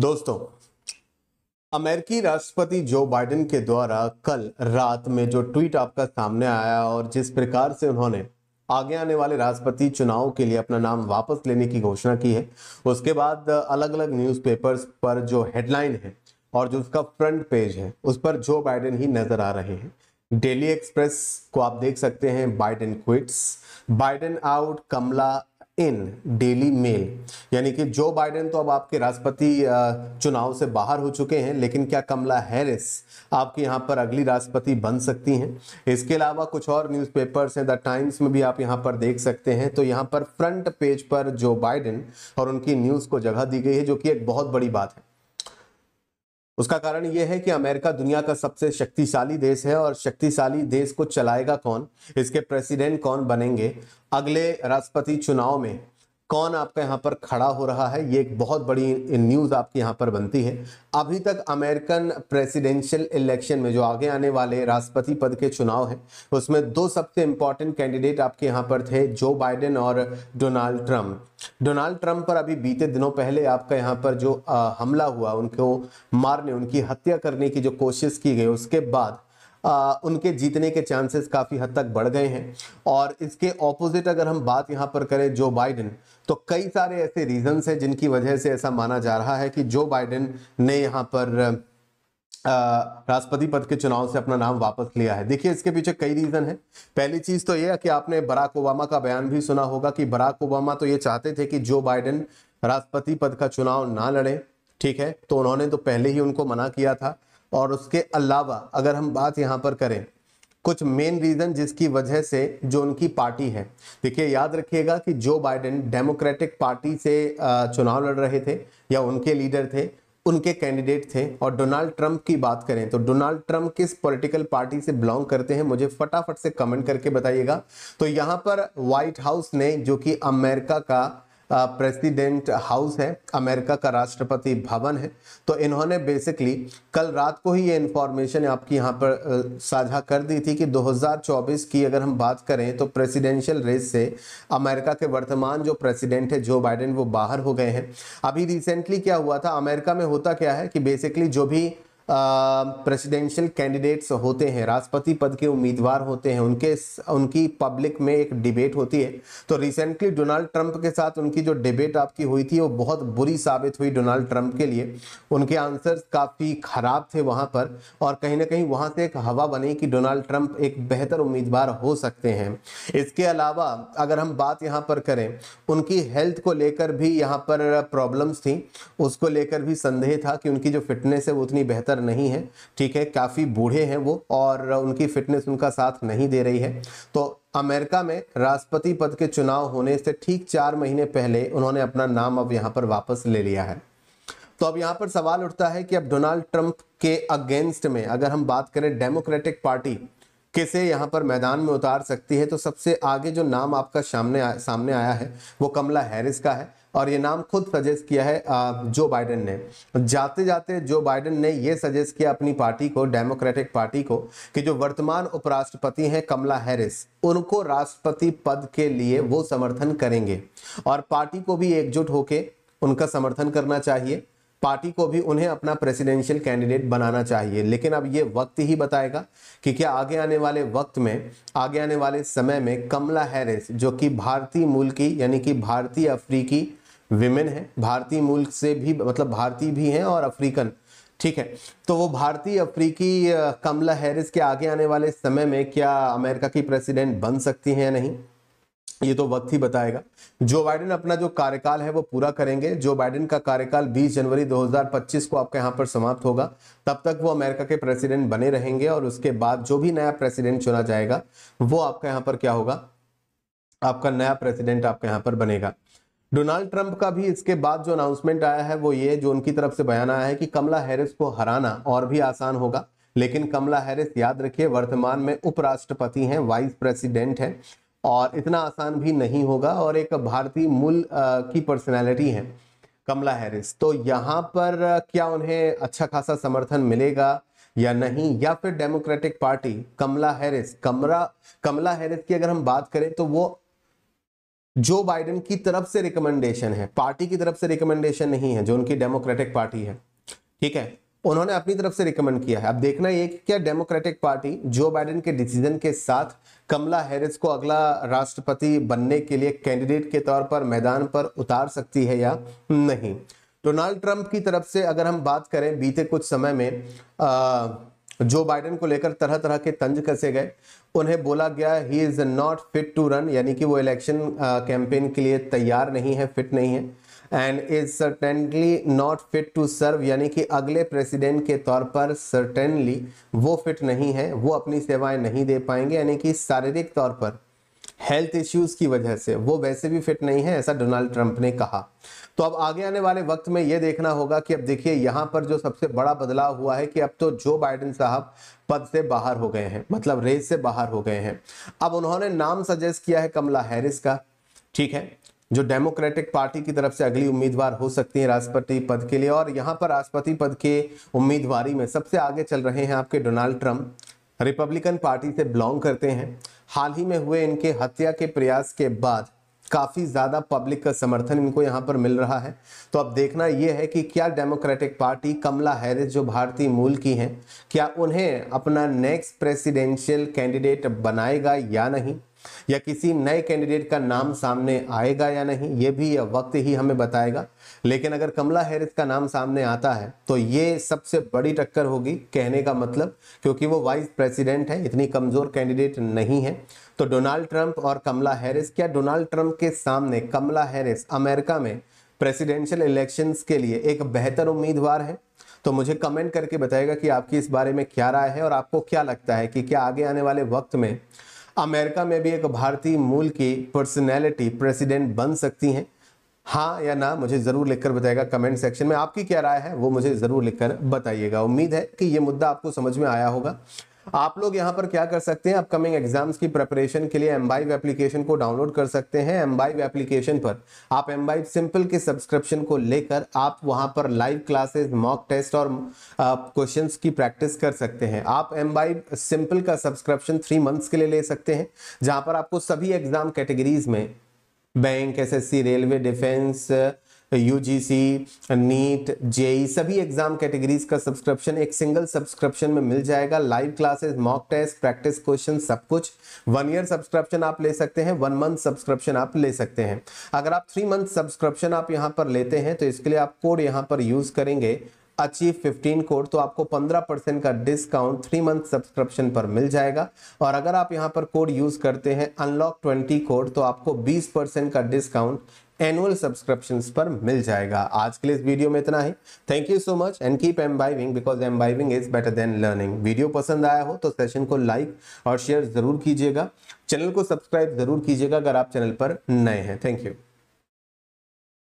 दोस्तों अमेरिकी राष्ट्रपति जो बाइडेन के द्वारा कल रात में जो ट्वीट आपका सामने आया और जिस प्रकार से उन्होंने आगे आने वाले राष्ट्रपति चुनाव के लिए अपना नाम वापस लेने की घोषणा की है उसके बाद अलग अलग न्यूज़पेपर्स पर जो हेडलाइन है और जो उसका फ्रंट पेज है उस पर जो बाइडेन ही नजर आ रहे हैं डेली एक्सप्रेस को आप देख सकते हैं Biden quits Biden out Kamala in Daily Mail यानी कि जो बाइडेन तो अब आपके राष्ट्रपति चुनाव से बाहर हो चुके हैं लेकिन क्या कमला हैरिस आपके यहाँ पर अगली राष्ट्रपति बन सकती हैं इसके अलावा कुछ और न्यूज़पेपर्स हैं द टाइम्स में भी आप यहाँ पर देख सकते हैं तो यहाँ पर फ्रंट पेज पर जो बाइडेन और उनकी न्यूज़ को जगह दी गई है जो कि एक बहुत बड़ी बात है उसका कारण यह है कि अमेरिका दुनिया का सबसे शक्तिशाली देश है और शक्तिशाली देश को चलाएगा कौन इसके प्रेसिडेंट कौन बनेंगे अगले राष्ट्रपति चुनाव में कौन आपका यहाँ पर खड़ा हो रहा है ये एक बहुत बड़ी न्यूज़ आपके यहाँ पर बनती है अभी तक अमेरिकन प्रेसिडेंशियल इलेक्शन में जो आगे आने वाले राष्ट्रपति पद के चुनाव हैं उसमें दो सबसे इम्पॉर्टेंट कैंडिडेट आपके यहाँ पर थे जो बाइडेन और डोनाल्ड ट्रंप डोनाल्ड ट्रंप पर अभी बीते दिनों पहले आपका यहाँ पर जो हमला हुआ उनको मारने उनकी हत्या करने की जो कोशिश की गई उसके बाद आ, उनके जीतने के चांसेस काफ़ी हद तक बढ़ गए हैं और इसके ऑपोजिट अगर हम बात यहाँ पर करें जो बाइडेन तो कई सारे ऐसे रीजंस हैं जिनकी वजह से ऐसा माना जा रहा है कि जो बाइडेन ने यहाँ पर राष्ट्रपति पद के चुनाव से अपना नाम वापस लिया है देखिए इसके पीछे कई रीजन है पहली चीज तो यह है कि आपने बराक ओबामा का बयान भी सुना होगा कि बराक ओबामा तो ये चाहते थे कि जो बाइडेन राष्ट्रपति पद का चुनाव ना लड़े ठीक है तो उन्होंने तो पहले ही उनको मना किया था और उसके अलावा अगर हम बात यहाँ पर करें कुछ मेन रीजन जिसकी वजह से जो उनकी पार्टी है देखिए याद रखिएगा कि जो बाइडेन डेमोक्रेटिक पार्टी से चुनाव लड़ रहे थे या उनके लीडर थे उनके कैंडिडेट थे और डोनाल्ड ट्रंप की बात करें तो डोनाल्ड ट्रंप किस पॉलिटिकल पार्टी से बिलोंग करते हैं मुझे फटाफट से कमेंट करके बताइएगा तो यहाँ पर व्हाइट हाउस ने जो कि अमेरिका का प्रेसिडेंट हाउस है अमेरिका का राष्ट्रपति भवन है तो इन्होंने बेसिकली कल रात को ही ये इन्फॉर्मेशन आपकी यहाँ पर साझा कर दी थी कि 2024 की अगर हम बात करें तो प्रेसिडेंशियल रेस से अमेरिका के वर्तमान जो प्रेसिडेंट है जो बाइडेन वो बाहर हो गए हैं अभी रिसेंटली क्या हुआ था अमेरिका में होता क्या है कि बेसिकली जो भी प्रेसिडेंशियल कैंडिडेट्स होते हैं राष्ट्रपति पद के उम्मीदवार होते हैं उनके उनकी पब्लिक में एक डिबेट होती है तो रिसेंटली डोनाल्ड ट्रंप के साथ उनकी जो डिबेट आपकी हुई थी वो बहुत बुरी साबित हुई डोनाल्ड ट्रंप के लिए उनके आंसर्स काफ़ी ख़राब थे वहाँ पर और कहीं ना कहीं वहाँ से एक हवा बनी कि डोनाल्ड ट्रंप एक बेहतर उम्मीदवार हो सकते हैं इसके अलावा अगर हम बात यहाँ पर करें उनकी हेल्थ को लेकर भी यहाँ पर प्रॉब्लम्स थी उसको लेकर भी संदेह था कि उनकी जो फिटनेस है वो उतनी बेहतर बेहतर नहीं है ठीक है काफ़ी बूढ़े हैं वो और उनकी फिटनेस उनका साथ नहीं दे रही है तो अमेरिका में राष्ट्रपति पद के चुनाव होने से ठीक चार महीने पहले उन्होंने अपना नाम अब यहाँ पर वापस ले लिया है तो अब यहाँ पर सवाल उठता है कि अब डोनाल्ड ट्रंप के अगेंस्ट में अगर हम बात करें डेमोक्रेटिक पार्टी किसे यहाँ पर मैदान में उतार सकती है तो सबसे आगे जो नाम आपका सामने आ, सामने आया है वो कमला हैरिस का है और ये नाम खुद सजेस्ट किया है जो बाइडेन ने जाते जाते जो बाइडेन ने ये सजेस्ट किया अपनी पार्टी को डेमोक्रेटिक पार्टी को कि जो वर्तमान उपराष्ट्रपति हैं कमला हैरिस उनको राष्ट्रपति पद के लिए वो समर्थन करेंगे और पार्टी को भी एकजुट होकर उनका समर्थन करना चाहिए पार्टी को भी उन्हें अपना प्रेसिडेंशियल कैंडिडेट बनाना चाहिए लेकिन अब ये वक्त ही बताएगा कि क्या आगे आने वाले वक्त में आगे आने वाले समय में कमला हैरिस जो कि भारतीय मूल की यानी कि भारतीय अफ्रीकी विमेन है भारतीय मूल से भी मतलब भारतीय भी हैं और अफ्रीकन ठीक है तो वो भारतीय अफ्रीकी कमला हैरिस के आगे आने वाले समय में क्या अमेरिका की प्रेसिडेंट बन सकती हैं या नहीं ये तो वक्त ही बताएगा जो बाइडेन अपना जो कार्यकाल है वो पूरा करेंगे जो बाइडेन का कार्यकाल 20 जनवरी 2025 को आपके यहाँ पर समाप्त होगा तब तक वो अमेरिका के प्रेसिडेंट बने रहेंगे और उसके बाद जो भी नया प्रेसिडेंट चुना जाएगा वो आपका यहाँ पर क्या होगा आपका नया प्रेसिडेंट आपके यहाँ पर बनेगा डोनाल्ड ट्रंप का भी इसके बाद जो अनाउंसमेंट आया है वो ये जो उनकी तरफ से बयान आया है कि कमला हैरिस को हराना और भी आसान होगा लेकिन कमला हैरिस याद रखिए वर्तमान में उपराष्ट्रपति हैं वाइस प्रेसिडेंट हैं और इतना आसान भी नहीं होगा और एक भारतीय मूल की पर्सनैलिटी है कमला हैरिस तो यहाँ पर क्या उन्हें अच्छा खासा समर्थन मिलेगा या नहीं या फिर डेमोक्रेटिक पार्टी कमला हैरिस कमरा कमला हैरिस की अगर हम बात करें तो वो जो बाइडेन की तरफ से रिकमेंडेशन है पार्टी की तरफ से रिकमेंडेशन नहीं है जो उनकी डेमोक्रेटिक पार्टी है ठीक है उन्होंने अपनी तरफ से रिकमेंड किया है अब देखना ये कि क्या डेमोक्रेटिक पार्टी जो बाइडेन के डिसीजन के साथ कमला हैरिस को अगला राष्ट्रपति बनने के लिए कैंडिडेट के तौर पर मैदान पर उतार सकती है या नहीं डोनाल्ड ट्रंप की तरफ से अगर हम बात करें बीते कुछ समय में आ, जो बाइडेन को लेकर तरह तरह के तंज कसे गए उन्हें बोला गया he is not fit to run यानी कि वो इलेक्शन कैंपेन uh, के लिए तैयार नहीं है फिट नहीं है and is certainly not fit to serve यानी कि अगले प्रेसिडेंट के तौर पर सर्टेनली वो फिट नहीं है वो अपनी सेवाएं नहीं दे पाएंगे यानी कि शारीरिक तौर पर हेल्थ इश्यूज की वजह से वो वैसे भी फिट नहीं है ऐसा डोनाल्ड ट्रंप ने कहा तो अब आगे आने वाले वक्त में यह देखना होगा कि अब देखिए यहाँ पर जो सबसे बड़ा बदलाव हुआ है कि अब तो जो बाइडेन साहब पद से बाहर हो गए हैं मतलब रेस से बाहर हो गए हैं अब उन्होंने नाम सजेस्ट किया है कमला हैरिस का ठीक है जो डेमोक्रेटिक पार्टी की तरफ से अगली उम्मीदवार हो सकती है राष्ट्रपति पद के लिए और यहाँ पर राष्ट्रपति पद के उम्मीदवारी में सबसे आगे चल रहे हैं आपके डोनाल्ड ट्रंप रिपब्लिकन पार्टी से बिलोंग करते हैं हाल ही में हुए इनके हत्या के प्रयास के बाद काफ़ी ज़्यादा पब्लिक का समर्थन इनको यहाँ पर मिल रहा है तो अब देखना यह है कि क्या डेमोक्रेटिक पार्टी कमला हैरिस जो भारतीय मूल की हैं क्या उन्हें अपना नेक्स्ट प्रेसिडेंशियल कैंडिडेट बनाएगा या नहीं या किसी नए कैंडिडेट का नाम सामने आएगा या नहीं ये भी वक्त ही हमें बताएगा लेकिन अगर कमला हैरिस का नाम सामने आता है तो ये सबसे बड़ी टक्कर होगी कहने का मतलब क्योंकि वो वाइस प्रेसिडेंट है इतनी कमज़ोर कैंडिडेट नहीं है तो डोनाल्ड ट्रंप और कमला हैरिस क्या डोनाल्ड ट्रंप के सामने कमला हैरिस अमेरिका में प्रेसिडेंशियल इलेक्शंस के लिए एक बेहतर उम्मीदवार है तो मुझे कमेंट करके बताएगा कि आपकी इस बारे में क्या राय है और आपको क्या लगता है कि क्या आगे आने वाले वक्त में अमेरिका में भी एक भारतीय मूल की पर्सनैलिटी प्रेसिडेंट बन सकती हैं हाँ या ना मुझे ज़रूर लिखकर बताएगा कमेंट सेक्शन में आपकी क्या राय है वो मुझे ज़रूर लिखकर बताइएगा उम्मीद है कि ये मुद्दा आपको समझ में आया होगा आप लोग यहां पर क्या कर सकते हैं अपकमिंग एग्जाम्स की प्रिपरेशन के लिए एम्बाइव एप्लीकेशन को डाउनलोड कर सकते हैं एम्बाइव एप्लीकेशन पर आप एम्बाइव सिंपल के सब्सक्रिप्शन को लेकर आप वहां पर लाइव क्लासेस मॉक टेस्ट और क्वेश्चंस की प्रैक्टिस कर सकते हैं आप एम्बाइव सिंपल का सब्सक्रिप्शन थ्री मंथ्स के लिए ले सकते हैं जहाँ पर आपको सभी एग्जाम कैटेगरीज में banks railway defence UGC NEET JEE सभी एग्जाम कैटेगरीज का सब्सक्रिप्शन एक सिंगल सब्सक्रिप्शन में मिल जाएगा live classes mock test practice question सब कुछ वन ईयर सब्सक्रिप्शन आप ले सकते हैं वन मंथ सब्सक्रिप्शन आप ले सकते हैं अगर आप थ्री मंथ सब्सक्रिप्शन आप यहाँ पर लेते हैं तो इसके लिए आप कोड यहाँ पर यूज करेंगे अचीव 15 कोड तो आपको 15 परसेंट का डिस्काउंट थ्री मंथ सब्सक्रिप्शन पर मिल जाएगा और अगर आप यहाँ पर कोड यूज करते हैं अनलॉक 20 कोड तो आपको 20 परसेंट का डिस्काउंट एनुअल सब्सक्रिप्शन पर मिल जाएगा आज के लिए इस वीडियो में इतना ही thank you so much and keep Embibing because Embibing is better than learning video पसंद आया हो तो सेशन को लाइक और शेयर जरूर कीजिएगा चैनल को सब्सक्राइब जरूर कीजिएगा अगर आप चैनल पर नए हैं थैंक यू